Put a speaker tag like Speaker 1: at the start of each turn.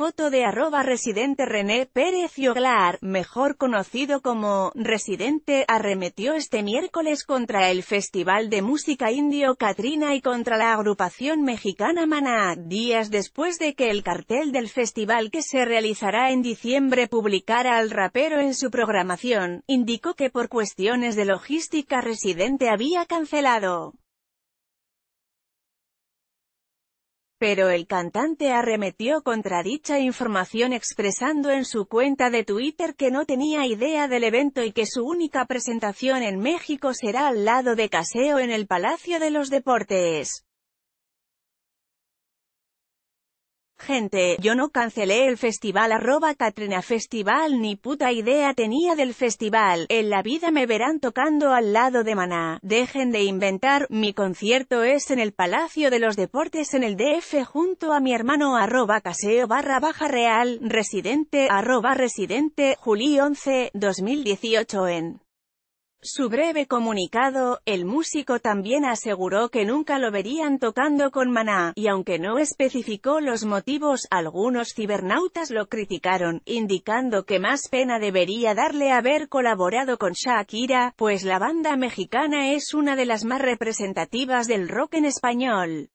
Speaker 1: Foto de arroba residente René Pérez Yoglar, mejor conocido como Residente, arremetió este miércoles contra el Festival de Música Indio Katrina y contra la agrupación mexicana Maná, días después de que el cartel del festival que se realizará en diciembre publicara al rapero en su programación, indicó que por cuestiones de logística Residente había cancelado. Pero el cantante arremetió contra dicha información expresando en su cuenta de Twitter que no tenía idea del evento y que su única presentación en México será al lado de Caseo en el Palacio de los Deportes. Gente, yo no cancelé el festival arroba Katrina Festival ni puta idea tenía del festival, en la vida me verán tocando al lado de Maná, dejen de inventar, mi concierto es en el Palacio de los Deportes en el DF junto a mi hermano arroba caseo barra baja real, residente, arroba residente, Juli 11, 2018 en su breve comunicado, el músico también aseguró que nunca lo verían tocando con Maná, y aunque no especificó los motivos, algunos cibernautas lo criticaron, indicando que más pena debería darle haber colaborado con Shakira, pues la banda mexicana es una de las más representativas del rock en español.